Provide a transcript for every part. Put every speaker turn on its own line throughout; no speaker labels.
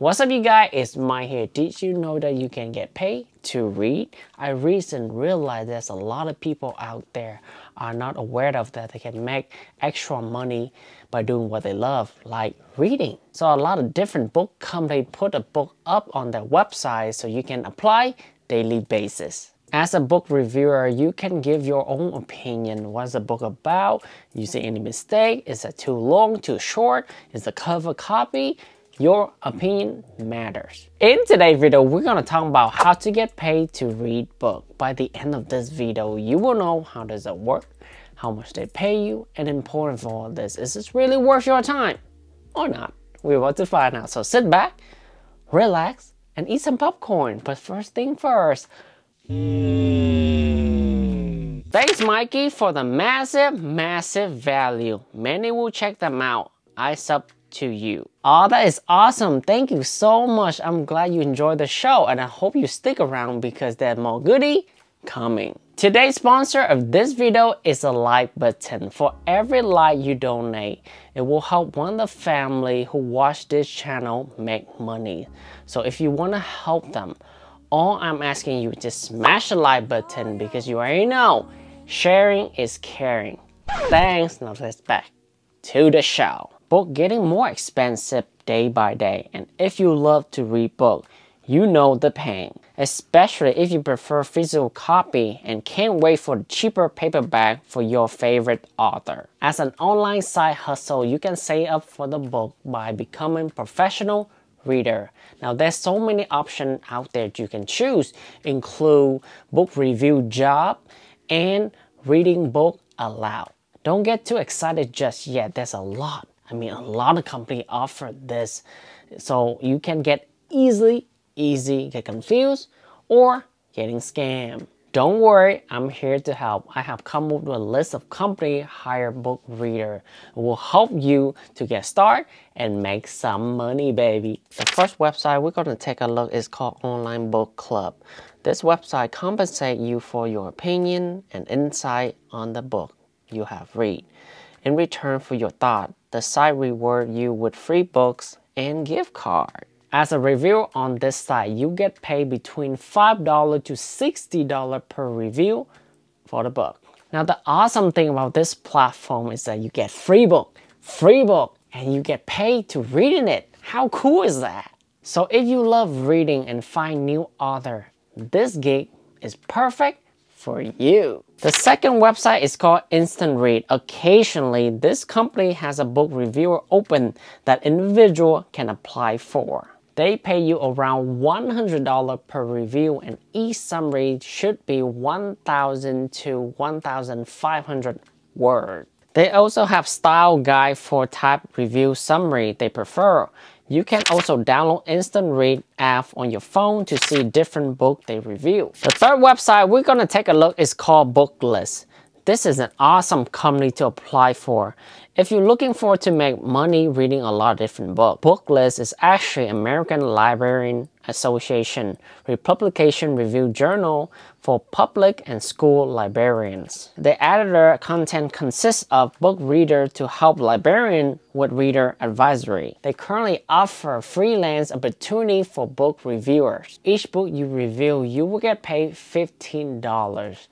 What's up you guys, it's Mike here. Did you know that you can get paid to read? I recently realized there's a lot of people out there are not aware of that. They can make extra money by doing what they love, like reading. So a lot of different book companies put a book up on their website so you can apply daily basis. As a book reviewer, you can give your own opinion. What's the book about? You see any mistake? Is it too long, too short? Is the cover copy? Your opinion matters. In today's video, we're gonna talk about how to get paid to read books. By the end of this video, you will know how does it work, how much they pay you, and important for all this, is this really worth your time or not? we want about to find out, so sit back, relax, and eat some popcorn. But first thing first, Thanks Mikey for the massive, massive value. Many will check them out. I sub to you. Oh, that is awesome. Thank you so much. I'm glad you enjoyed the show and I hope you stick around because there's more goodie coming. Today's sponsor of this video is a like button. For every like you donate, it will help one of the family who watch this channel make money. So if you want to help them, all I'm asking you is to smash the like button because you already know sharing is caring. Thanks, now let's back to the show. Book getting more expensive day by day. And if you love to read books, you know the pain, especially if you prefer physical copy and can't wait for the cheaper paperback for your favorite author. As an online side hustle, you can save up for the book by becoming professional reader. Now there's so many options out there you can choose, include book review job and reading book aloud. Don't get too excited just yet, there's a lot I mean, a lot of company offer this. So you can get easily, easy, get confused or getting scammed. Don't worry, I'm here to help. I have come up with a list of company hire book reader will help you to get started and make some money, baby. The first website we're gonna take a look is called Online Book Club. This website compensate you for your opinion and insight on the book you have read. In return for your thought, the site reward you with free books and gift card. As a reviewer on this site, you get paid between $5 to $60 per review for the book. Now the awesome thing about this platform is that you get free book, free book, and you get paid to reading it. How cool is that? So if you love reading and find new author, this gig is perfect for you. The second website is called Instant Read. Occasionally, this company has a book reviewer open that individual can apply for. They pay you around $100 per review and each summary should be 1,000 to 1,500 words. They also have style guide for type review summary they prefer you can also download Instant Read app on your phone to see different book they review. The third website we're gonna take a look is called Booklist. This is an awesome company to apply for. If you're looking for to make money reading a lot of different books, Booklist is actually American Librarian Association Republication Review Journal for public and school librarians. The editor content consists of book reader to help librarian with reader advisory. They currently offer freelance opportunity for book reviewers. Each book you review, you will get paid $15.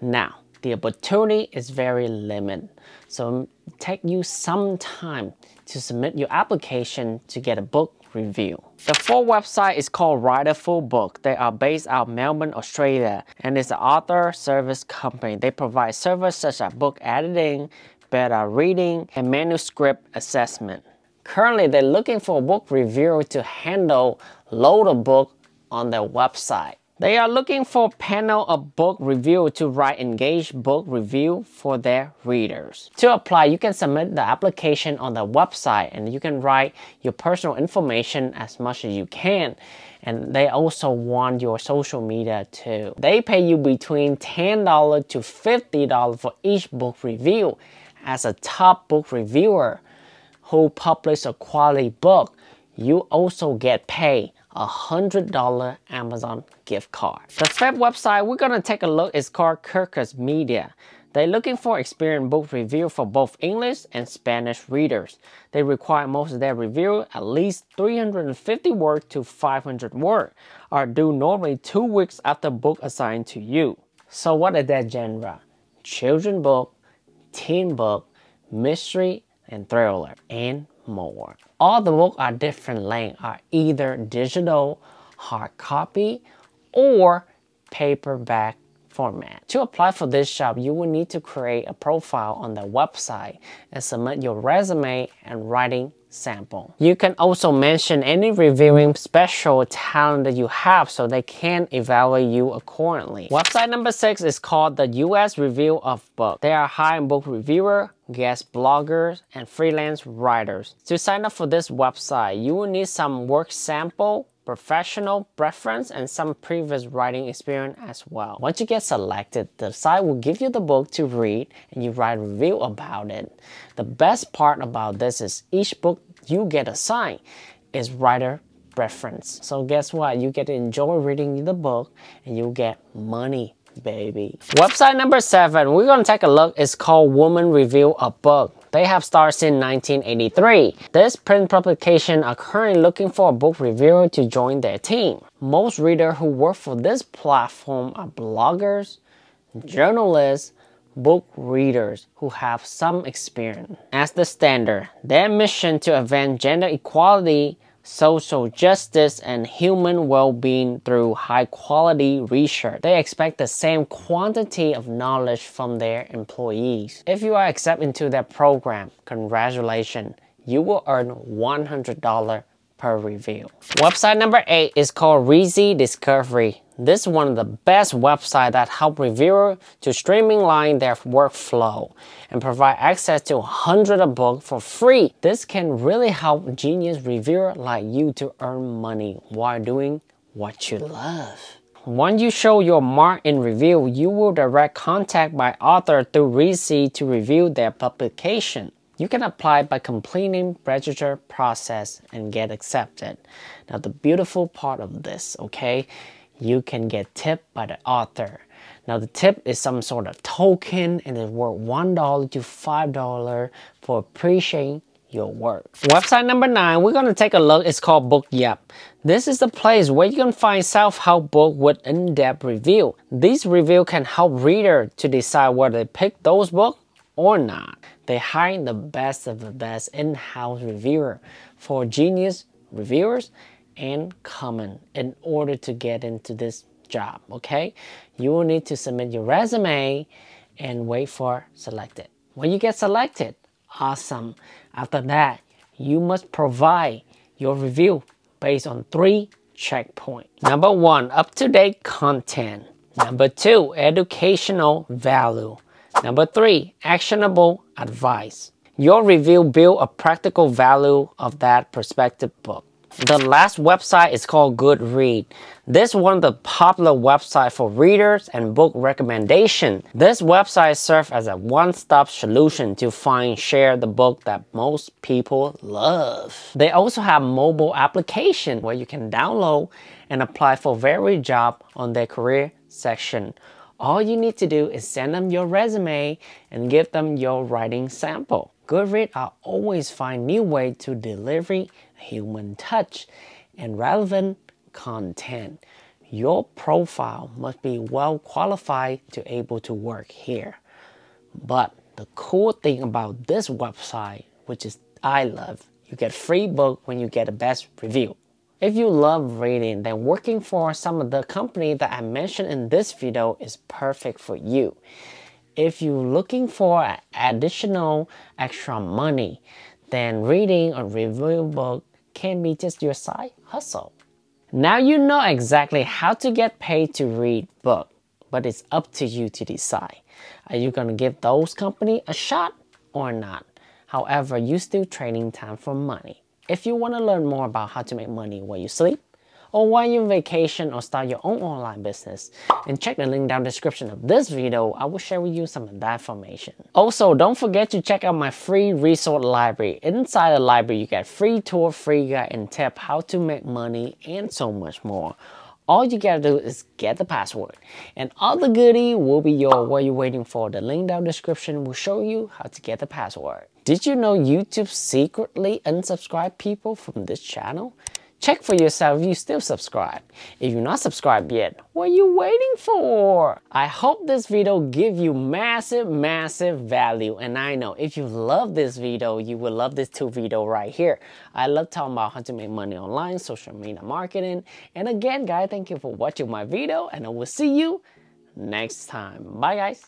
Now, the opportunity is very limited. So take you some time to submit your application to get a book review. The full website is called Writer Full Book. They are based out of Melbourne, Australia, and it's an author service company. They provide services such as book editing, beta reading, and manuscript assessment. Currently, they're looking for a book reviewer to handle load a book on their website. They are looking for panel of book review to write engaged book review for their readers. To apply, you can submit the application on the website and you can write your personal information as much as you can. And they also want your social media too. They pay you between $10 to $50 for each book review. As a top book reviewer who publishes a quality book, you also get paid a $100 Amazon gift card. The third website we're gonna take a look is called Kirkus Media. They're looking for experienced book review for both English and Spanish readers. They require most of their review at least 350 words to 500 words, are due normally two weeks after book assigned to you. So what is that genre? Children book, teen book, mystery, and thriller, and more. All the books are different length are either digital hard copy or paperback format. To apply for this job, you will need to create a profile on the website and submit your resume and writing sample. You can also mention any reviewing special talent that you have so they can evaluate you accordingly. Website number six is called the US Review of Book. They are high book reviewer, guest bloggers, and freelance writers. To sign up for this website, you will need some work sample professional preference and some previous writing experience as well. Once you get selected, the site will give you the book to read and you write a review about it. The best part about this is each book you get assigned is writer reference. So guess what? You get to enjoy reading the book and you get money baby. Website number seven, we're gonna take a look. It's called Woman Review a Book. They have started since 1983. This print publication are currently looking for a book reviewer to join their team. Most readers who work for this platform are bloggers, journalists, book readers who have some experience. As the standard, their mission to advance gender equality, social justice, and human well-being through high-quality research. They expect the same quantity of knowledge from their employees. If you are accepted into their program, congratulations, you will earn $100 per review. Website number 8 is called Reezy Discovery. This is one of the best websites that help reviewers to streamline their workflow and provide access to hundreds of books for free. This can really help genius reviewer like you to earn money while doing what you love. When you show your mark in review, you will direct contact by author through ReC to review their publication. You can apply by completing register process and get accepted. Now the beautiful part of this, okay, you can get tip by the author. Now the tip is some sort of token and it's worth $1 to $5 for appreciating your work. Website number nine, we're gonna take a look, it's called Book Yep. This is the place where you can find self-help book with in-depth review. These review can help reader to decide whether they pick those book or not. They hire the best of the best in-house reviewer for genius reviewers and common in order to get into this job, okay? You will need to submit your resume and wait for selected. When you get selected, awesome. After that, you must provide your review based on three checkpoints. Number one, up-to-date content. Number two, educational value. Number three, actionable advice. Your review build a practical value of that perspective book. The last website is called Goodread. This one of the popular website for readers and book recommendation. This website serves as a one-stop solution to find share the book that most people love. They also have mobile application where you can download and apply for very job on their career section. All you need to do is send them your resume and give them your writing sample. GoodRead are always find new way to delivery human touch, and relevant content. Your profile must be well qualified to able to work here. But the cool thing about this website, which is I love, you get free book when you get the best review. If you love reading, then working for some of the company that I mentioned in this video is perfect for you. If you're looking for additional extra money, then reading a review book can be just your side hustle. Now you know exactly how to get paid to read book, but it's up to you to decide. Are you gonna give those company a shot or not? However, you still training time for money. If you wanna learn more about how to make money while you sleep, or while you're on vacation or start your own online business. And check the link down the description of this video, I will share with you some of that information. Also, don't forget to check out my free resource library. Inside the library, you get free tour, free guide, and tip how to make money and so much more. All you gotta do is get the password. And all the goodie will be yours while you're waiting for. The link down description will show you how to get the password. Did you know YouTube secretly unsubscribed people from this channel? Check for yourself you still subscribe. If you're not subscribed yet, what are you waiting for? I hope this video give you massive, massive value. And I know if you love this video, you will love this two video right here. I love talking about how to make money online, social media marketing. And again, guys, thank you for watching my video and I will see you next time. Bye guys.